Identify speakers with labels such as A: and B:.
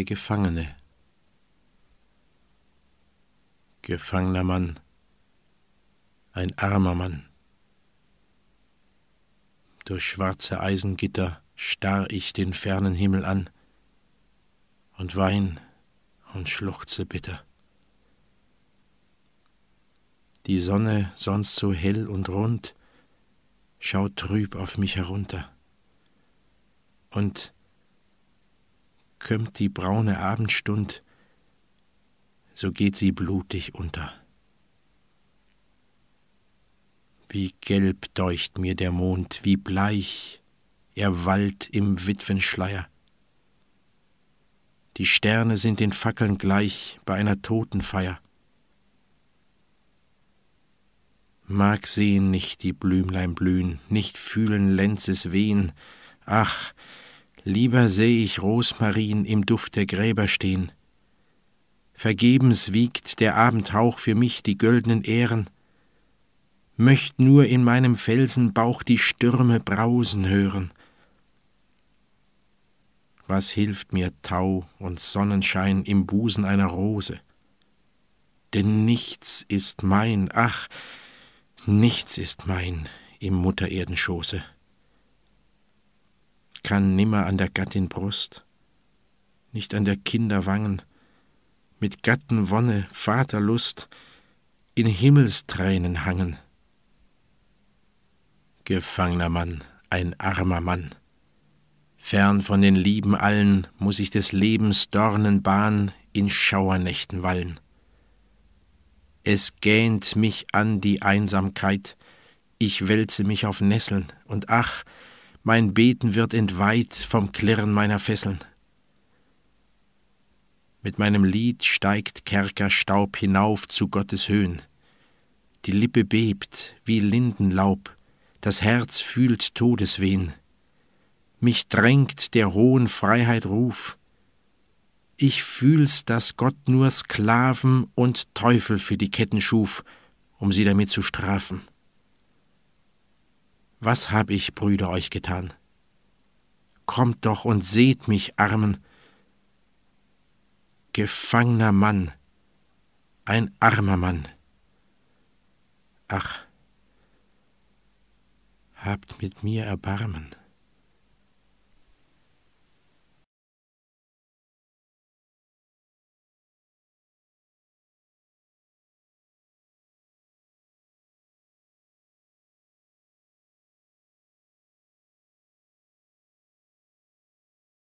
A: der Gefangene. Gefangener Mann, ein armer Mann. Durch schwarze Eisengitter starr ich den fernen Himmel an und wein und schluchze bitter. Die Sonne, sonst so hell und rund, schaut trüb auf mich herunter. Und kömmt die braune Abendstund, so geht sie blutig unter. Wie gelb deucht mir der Mond, wie bleich er wallt im Witwenschleier. Die Sterne sind den Fackeln gleich bei einer Totenfeier. Mag sehen nicht die Blümlein blühen, nicht fühlen Lenzes Wehen, ach, Lieber seh ich Rosmarin im Duft der Gräber stehen. Vergebens wiegt der Abendhauch für mich die göldenen Ähren. Möcht nur in meinem Felsenbauch die Stürme brausen hören. Was hilft mir Tau und Sonnenschein im Busen einer Rose? Denn nichts ist mein, ach, nichts ist mein im Muttererdenschoße kann nimmer an der Gattin Brust, nicht an der Kinder Wangen, mit Gattenwonne, Vaterlust, in Himmelstränen hangen. Gefangener Mann, ein armer Mann, fern von den Lieben allen, muß ich des Lebens Dornenbahn in Schauernächten wallen. Es gähnt mich an die Einsamkeit, ich wälze mich auf Nesseln, und ach, mein Beten wird entweiht vom Klirren meiner Fesseln. Mit meinem Lied steigt Kerkerstaub hinauf zu Gottes Höhen. Die Lippe bebt wie Lindenlaub, das Herz fühlt Todeswehen. Mich drängt der hohen Freiheit Ruf. Ich fühl's, dass Gott nur Sklaven und Teufel für die Ketten schuf, um sie damit zu strafen. Was hab ich, Brüder, euch getan? Kommt doch und seht mich, Armen. Gefangener Mann, ein armer Mann. Ach, habt mit mir Erbarmen.